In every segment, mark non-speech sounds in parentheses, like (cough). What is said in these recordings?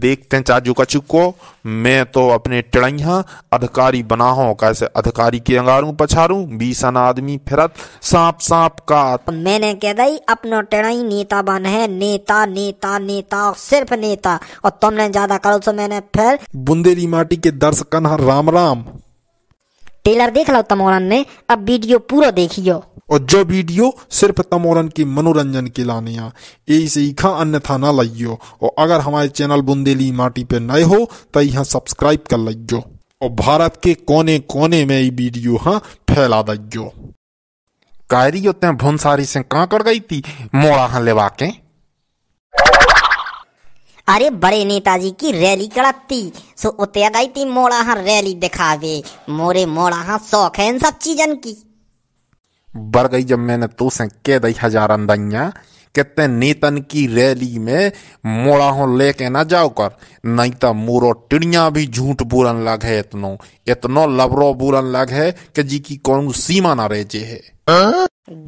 देखते हैं चाचू कचू को मैं तो अपने टिड़ैया अधिकारी बना हूँ कैसे अधिकारी के अंगारू पछारू बीसन आदमी फिरत सांप सांप का मैंने कह दई अपनो टिड़ई नेता बन है नेता नेता नेता सिर्फ नेता और तुमने ज्यादा करो तो मैंने फिर बुंदेली माटी के दर्शकन राम राम ट्रेलर देख लो तमोरन ने अब वीडियो पूरा देखियो और जो वीडियो सिर्फ तमोरन के मनोरंजन के लानिया से इखा अन्य था ना लाइयो और अगर हमारे चैनल बुंदेली माटी पे नए हो तो यहाँ सब्सक्राइब कर लियो और भारत के कोने कोने में ये वीडियो हाँ फैला दियो कायरी होते हैं भुनसारी से कहाँ कर गई थी मोड़ा हाँ लेवा के अरे बड़े नेताजी की रैली कड़ती सो उतया गई थी मोड़ा हाँ रैली दिखावे मोरे मोड़ा हाँ शौक है इन सब चीजन की बर गई जब मैंने तू तो से कह दई हजार अंदाइया कहते नेतन की रैली में मोड़ा हो लेके ना जाओ कर नहीं तो मोरो टिड़िया भी झूठ बोलन लग है इतनो इतनो लबरो बोलन लग है कि जी की कौन सीमा ना रह जे है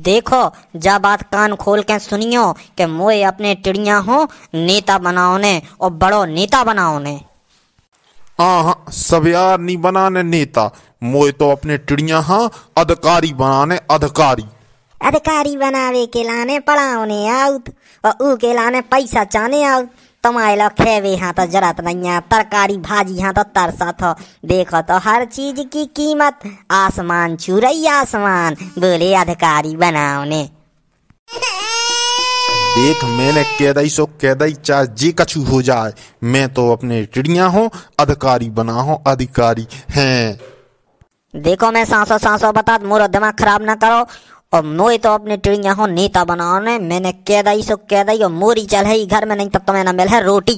देखो जा बात कान खोल के सुनियो के मोए अपने टिड़िया हो नेता बनाओ ने और बड़ो नेता बनाओ ने हाँ, हाँ सब यार नहीं बनाने नेता मोए तो अपने टिड़िया हाँ अधिकारी बनाने अधिकारी अधिकारी बनावे के लाने पढ़ाने आउत और ऊ के लाने पैसा चाने आउत तमाए लो खेवे हाँ तो जरत नहीं है तरकारी भाजी हाँ तो तरसा थो देखो तो हर चीज की कीमत आसमान छू रही आसमान बोले अधिकारी बनाओने देख मैंने कह दई सो कह दई चाहे जी कछु हो जाए मैं तो अपने टिड़िया हूँ अधिकारी बना हूँ अधिकारी हैं देखो मैं सांसो सांसो बता मोरा दिमाग खराब ना करो और मोए तो अपने टिड़िया हो नेता बनाने मैंने कैदाई सो कैदाई और मोरी चल है घर में नहीं तब तो मैं ना मिल है रोटी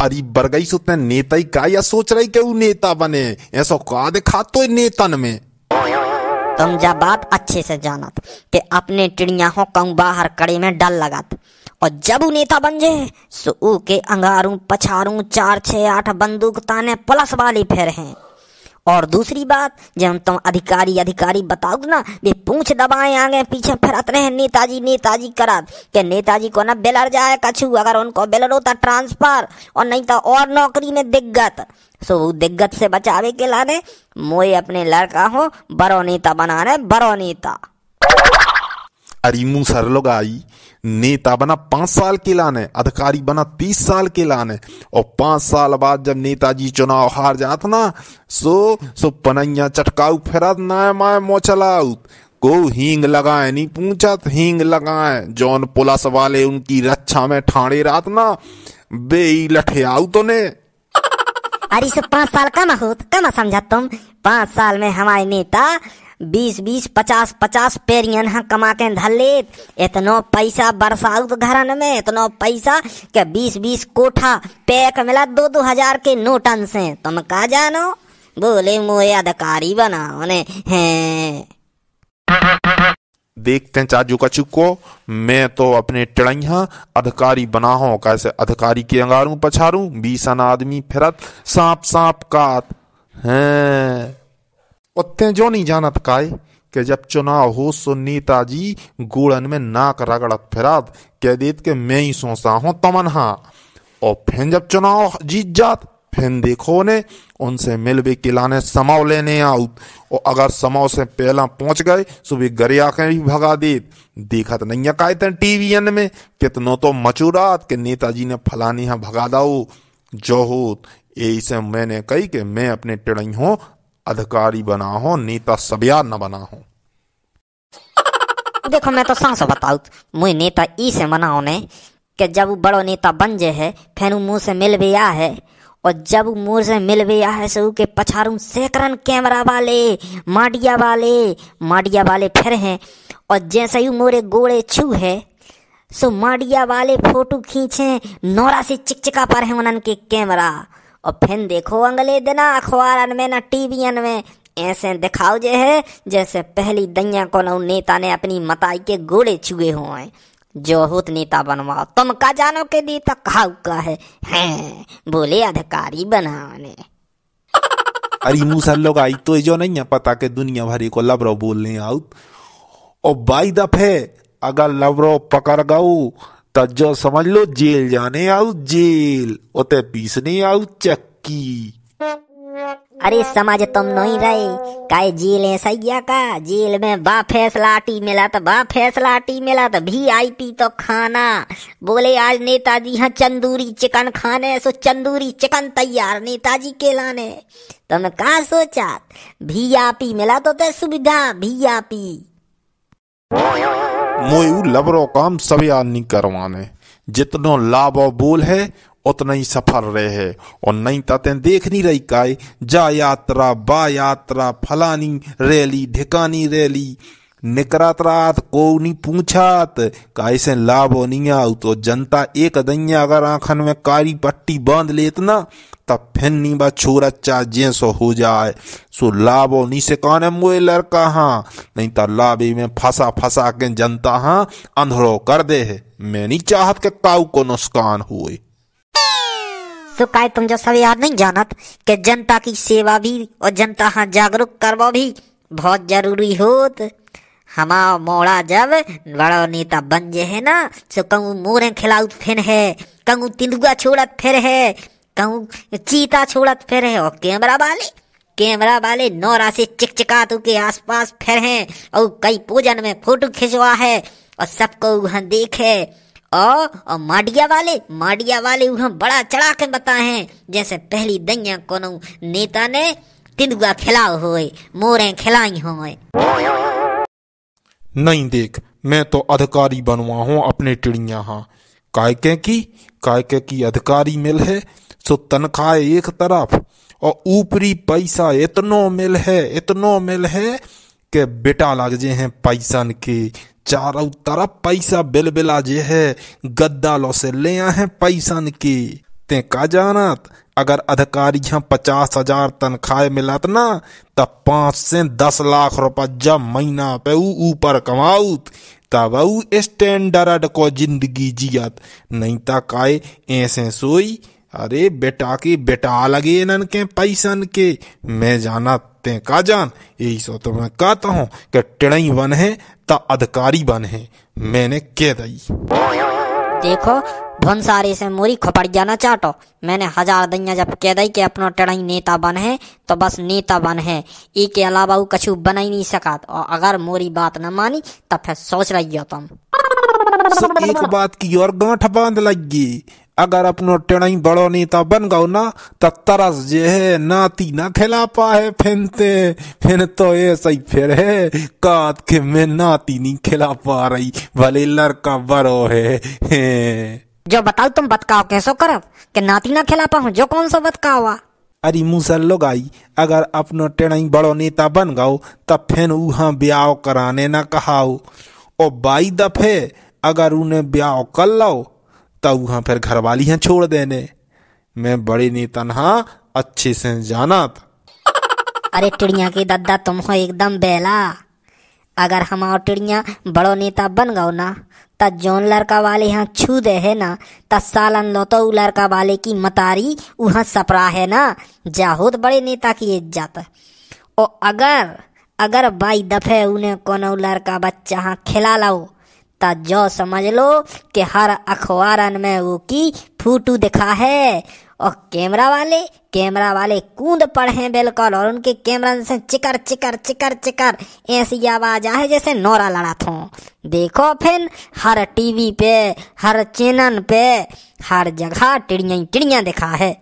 अरे बरगई सो तने नेता ही का या सोच रही के नेता बने ऐसा का दिखा तो नेतन में तुम जा बात अच्छे से जानत कि अपने टिड़िया हो कऊ बाहर कड़े में डल लगात और जब वो नेता बन जाए सो ऊ के अंगारू पछारू चार छह आठ बंदूक ताने प्लस वाली फिर हैं और दूसरी बात जब तुम अधिकारी अधिकारी बताओ ना वे पूछ दबाए आगे पीछे फिरत रहे नेताजी नेताजी करा के नेताजी को ना बेलर जाए कछु अगर उनको बेलर होता ट्रांसफर और नहीं तो और नौकरी में दिग्गत सो वो दिग्गत से बचावे के लाने मोए अपने लड़का हो बड़ो नेता बना रहे बड़ो नेता अरे मुंह सर लोग आई नेता बना पांच साल के लाने अधिकारी बना तीस साल के लाने और पांच साल बाद जब नेताजी चुनाव हार जात ना सो सो पनैया चटकाऊ फिरत नाय माय मोचलाऊ को हींग लगाए नहीं पूछत हींग लगाए जौन पुलिस वाले उनकी रक्षा में ठाणे रात ना बे लठे आऊ तो ने (laughs) अरे सब पांच साल कम होत कम समझा तुम पांच साल में हमारे नेता बीस बीस पचास पचास पेड़ यहाँ कमा के धर लेत इतनो पैसा तो घर में इतनो पैसा के बीस बीस कोठा पैक मिला दो दो हजार के नोटन से तुम का जानो बोले मोए अधिकारी बना उन्हें है देखते हैं चाचू कचू को मैं तो अपने टिड़ैया अधिकारी बना हूँ कैसे अधिकारी के अंगारू पछारू बीसन आदमी फिरत सांप सांप का हैं उतने जो नहीं जानत काय के जब चुनाव हो सो नेताजी गोड़न में नाक रगड़त फिरात कह देत के मैं ही सोचा हूँ तमन्हा और फिर जब चुनाव जीत जात फिर देखो ने उनसे मिल भी किलाने समाव लेने आउत और अगर समाव से पहला पहुंच गए सो भी गरिया के भी भगा देत देखत नहीं है कायतन टीवी एन में कितनो तो मचूरात के नेताजी ने फलानी यहाँ भगा दाऊ जो हो यही से मैंने कही कि मैं अपने टिड़ई हूँ अधिकारी बना हो नेता सबिया न बना हो (laughs) देखो मैं तो सांस बताऊ मुझे नेता ई से बनाओ ने कि जब बड़ो नेता बन जे है फिर मुंह से मिल भी आ है और जब मुंह से मिल भी आ है सऊ के पछारू सैकड़न कैमरा वाले माडिया वाले माडिया वाले फिर हैं और जैसे ही मोरे गोड़े छू है सो माडिया वाले फोटो खींचे नौरा से चिकचिका पर है उनके कैमरा और फिर देखो अंगले दिन अखबारन में ना टीवियन में ऐसे दिखाओ जे है जैसे पहली दैया को नेता ने अपनी मताई के गोड़े छुए हुए जो होत नेता बनवाओ तुम का जानो के नेता तो खाऊ का है हैं बोले अधिकारी बनाने अरे मूसा लोग आई तो जो नहीं है पता के दुनिया भरी को लबरो बोलने आउ और बाई दफे अगर लबरो पकड़ गाऊ ਤਾਂ ਜੋ ਸਮਝ ਲਓ ਜੇਲ ਜਾਣੇ ਆਉ ਜੇਲ ਉਤੇ ਪੀਸਨੇ ਆਉ ਚੱਕੀ अरे समझ तुम नहीं रहे काय जेल है सैया का जेल में बा फैसला फैसलाटी मिला तो बा फैसला फैसलाटी मिला तो भी आई पी तो खाना बोले आज नेताजी यहाँ चंदूरी चिकन खाने सो चंदूरी चिकन तैयार नेताजी के लाने तुम तो कहा सोचा भी आपी मिला तो ते तो सुविधा भी आपी मोयू लबरो काम सभी आदमी करवाने जितनो लाभ और बोल है उतना ही सफर रहे है और नहीं ताते देख नहीं रही काय जा यात्रा बा यात्रा फलानी रैली ढिकानी रैली निकरात रात को नहीं पूछात काय से लाभ नहीं आऊ तो जनता एक दैया अगर आंखन में कारी पट्टी बांध लेत ना तब फेन्नी बा छोरा चाहिए सो हो जाए सो लाभो नी से कौन है मुए लड़का हाँ नहीं तो लाभी में फंसा फंसा के जनता हाँ अंधरो कर दे है मैं नहीं चाहत के काऊ को नुकसान हुए काय तुम जो सब यार नहीं जानत के जनता की सेवा भी और जनता हाँ जागरूक करवा भी बहुत जरूरी होत हमारा मोड़ा जब बड़ा नेता बन जे है ना सो कहूँ मोरे खिलाऊ फिर है कहूँ तिंदुआ छोड़ा फिर है कहूँ चीता छोड़त तो फिर और कैमरा वाले कैमरा वाले नौरा से चिकचिकातू तो के आसपास फिर हैं और कई पूजन में फोटो खिंचवा है और सबको वह देखे और, और माडिया वाले माडिया वाले वह बड़ा चढ़ा के बताए जैसे पहली दैया को नेता ने तिंदुआ खिलाओ हो मोरें खिलाई हो नहीं देख मैं तो अधिकारी बनवा हूँ अपने टिड़िया हाँ कायके की कायके की अधिकारी मिल है सो तनख्वाह एक तरफ और ऊपरी पैसा इतनो मिल है इतनो मिल है के बेटा लग जे हैं पैसन के चारों तरफ पैसा बिल बिला जे है गद्दा लो से ले आ है पैसन के ते का जानत अगर अधिकारी यहाँ पचास हजार तनख्वाह मिलत ना तब पाँच से दस लाख रुपया जब महीना पे ऊपर कमाऊत तब स्टैंडर्ड को जिंदगी जियत नहीं तो काय ऐसे सोई अरे बेटा की बेटा लगे इनन के पैसन के मैं जाना ते का जान यही सो तो मैं कहता हूँ कि टिड़ई बन है ता अधिकारी बन है मैंने कह दई देखो भुनसारी से मोरी खपड़ जाना चाटो मैंने हजार दैया जब कह दई के अपना टड़ाई नेता बन है तो बस नेता बन है ई के अलावा वो कछु बन ही नहीं सका और अगर मोरी बात न मानी तब फिर सोच रही हो तुम एक बात की और गांठ बांध लगी अगर अपनो टेणई बड़ो नेता बन गो ना तो तरस जे है नाती ना खिला पाए फिनते फिन तो ये सही फिर है कात के मैं नाती नहीं खिला पा रही भले लड़का बड़ो है, है। जो बताओ तुम बतकाओ कैसो करब कि नाती ना खिला पाऊ जो कौन सा बतकाओ अरे मुसल लोग आई अगर अपनो टेणई बड़ो नेता बन गो तब फिर वहाँ ब्याह कराने ना कहाओ ओ बाई दफे अगर उन्हें ब्याह कर लो तब वहाँ फिर घर वाली हैं छोड़ देने मैं बड़ी नहीं तनहा अच्छे से जाना था अरे टिड़िया के दद्दा तुम हो एकदम बेला अगर हम और टिड़िया बड़ो नेता बन गो ना त जोन लड़का वाले यहाँ छू दे है ना त सालन लो तो लड़का वाले की मतारी वहाँ सपरा है ना जाहोत बड़े नेता की इज्जत और अगर अगर बाई दफे उन्हें कोनो लड़का बच्चा हाँ खिला लाओ ता जो समझ लो कि हर अखबारन में वो की फूटू दिखा है और कैमरा वाले कैमरा वाले कूद पड़े हैं बिल्कुल और उनके कैमरा से चिकर चिकर चिकर चिकर ऐसी आवाज आए जैसे नौरा लड़ा थो देखो फिर हर टीवी पे हर चैनल पे हर जगह टिड़िया टिड़िया दिखा है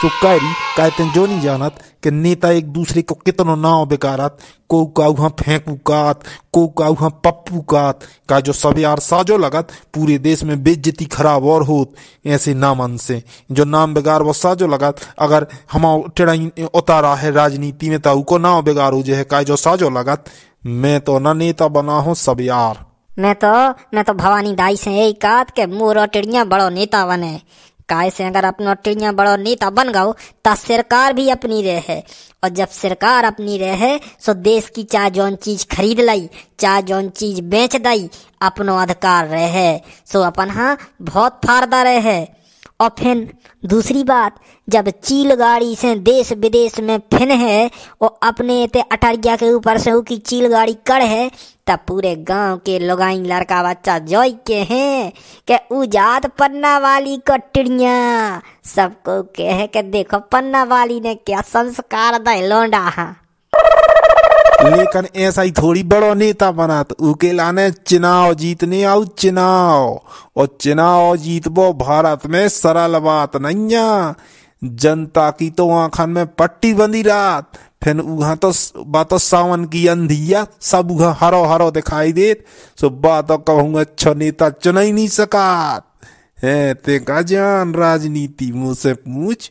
सो कैरी कायतन जो नहीं जानत कि नेता एक दूसरे को कितनो नाव बेकारत को काउहा फेंकू कात को काउहा पप्पू कात का जो सब यार साजो लगत पूरे देश में बेज्जती खराब और होत ऐसे नामन से जो नाम बेकार वो साजो लगत अगर हम टेड़ा उतारा है राजनीति में ताऊ को नाव बेकार हो जाए का जो साजो लगत मैं तो ना नेता बना हूँ सब यार मैं तो मैं तो भवानी दाई से यही कात के मोर और टिड़िया बड़ो नेता बने काय से अगर अपना टिड़िया बड़ो नेता बन गओ ता सरकार भी अपनी रहे है और जब सरकार अपनी रहे है सो देश की चाह जौन चीज खरीद लाई चाह जौन चीज बेच दई अपनो अधिकार रहे है सो अपन हाँ बहुत फायदा रहे है और फिर दूसरी बात जब चील गाड़ी से देश विदेश में फिन है और अपने ते अटरिया के ऊपर से की चील गाड़ी कर है तब पूरे गांव के लोगाई लड़का बच्चा जॉय के हैं के ऊ पन्ना वाली टिड़िया सबको कहे के देखो पन्ना वाली ने क्या संस्कार दे लोंडा हाँ लेकिन ऐसा ही थोड़ी बड़ो नेता बना तो उके लाने चुनाव जीतने आओ चुनाव और चुनाव जीतबो भारत में सरल बात नैया जनता की तो आखन में पट्टी बंदी रात फिर वहा तो बातो तो सावन की अंधिया सब वहा हरो हरो दिखाई दे सो बातो कहूंगा अच्छो नेता चुन ही नहीं सका है ते का जान राजनीति मुंह से पूछ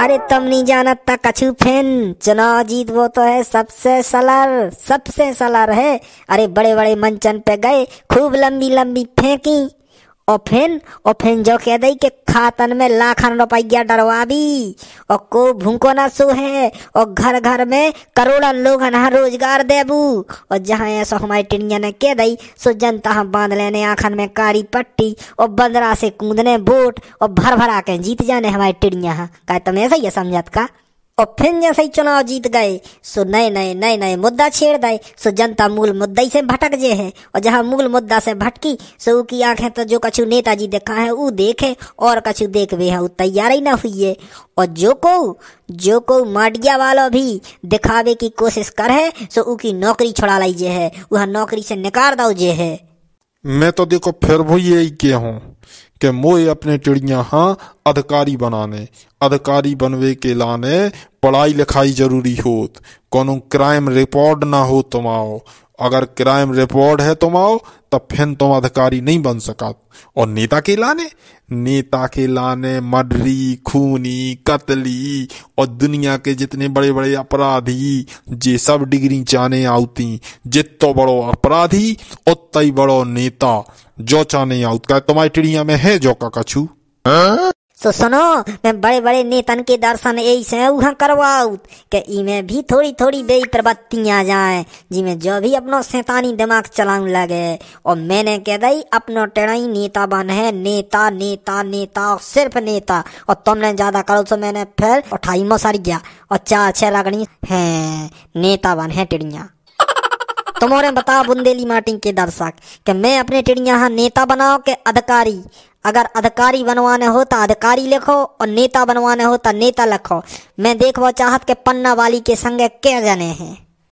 अरे तुम नहीं जानता कछु फेन चुनाव जीत वो तो है सबसे सलार सबसे सलार है अरे बड़े बड़े मंचन पे गए खूब लंबी लंबी फेंकी और फिर और फिर जो कह दई के खातन में लाखन रुपया दी और को भूको ना सो है और घर घर में करोड़न लोग ना रोजगार देबू और जहाँ ऐसा हमारी टिनिया ने कह दई सो जनता हम बांध लेने आखन में कारी पट्टी और बंदरा से कूदने बोट और भर भरा के जीत जाने हमारी टिड़िया हाँ, का तुम ऐसा ही समझत का और फिर जैसे ही चुनाव जीत गए सो नए नए नए नए मुद्दा छेड़ दाए सो जनता मूल मुद्दे से भटक जे है और जहाँ मूल मुद्दा से भटकी सो की आंखें तो जो कछु नेताजी देखा है वो देखे और कछु देख वे है ऊ तैयार ही ना हुई है और जो को जो को माडिया वालों भी दिखावे की कोशिश कर है सो ऊ की नौकरी छोड़ा लाई जे है वह नौकरी से निकाल दो जे है मैं तो देखो फिर भी यही किया हूँ के मोए अपने चिड़िया हाँ अधिकारी बनाने अधिकारी बनवे के लाने पढ़ाई लिखाई जरूरी होत कौन क्राइम रिकॉर्ड ना हो तुम तो आओ अगर क्राइम रिकॉर्ड है तुम तो आओ तब फिर तुम अधिकारी नहीं बन सका और नेता के लाने नेता के लाने मडरी खूनी कतली और दुनिया के जितने बड़े बड़े अपराधी जे सब डिग्री चाने आउती जितो बड़ो अपराधी उतना बड़ो नेता जो चाने आउत का तुम्हारी टिड़िया में है जो का कछू हाँ? तो सुनो मैं बड़े बड़े नेतन के दर्शन ऐसे वहाँ करवाऊ के इमें भी थोड़ी थोड़ी बेई आ जाए जिमें जो भी अपनो शैतानी दिमाग चलाऊ लगे और मैंने कह दई अपनो टेणाई नेता बन है नेता नेता नेता और सिर्फ नेता और तुमने ज्यादा करो तो मैंने फिर उठाई मो गया और चार छह लगनी है नेता बन है टिड़िया तुम्हारे बताओ बुंदेली माटी के दर्शक कि मैं अपने टिड़िया नेता बनाओ के अधिकारी अगर अधिकारी बनवाने हो तो अधिकारी लिखो और नेता बनवाने हो तो नेता लिखो मैं देखवा चाहत के पन्ना वाली के संग क्या जने हैं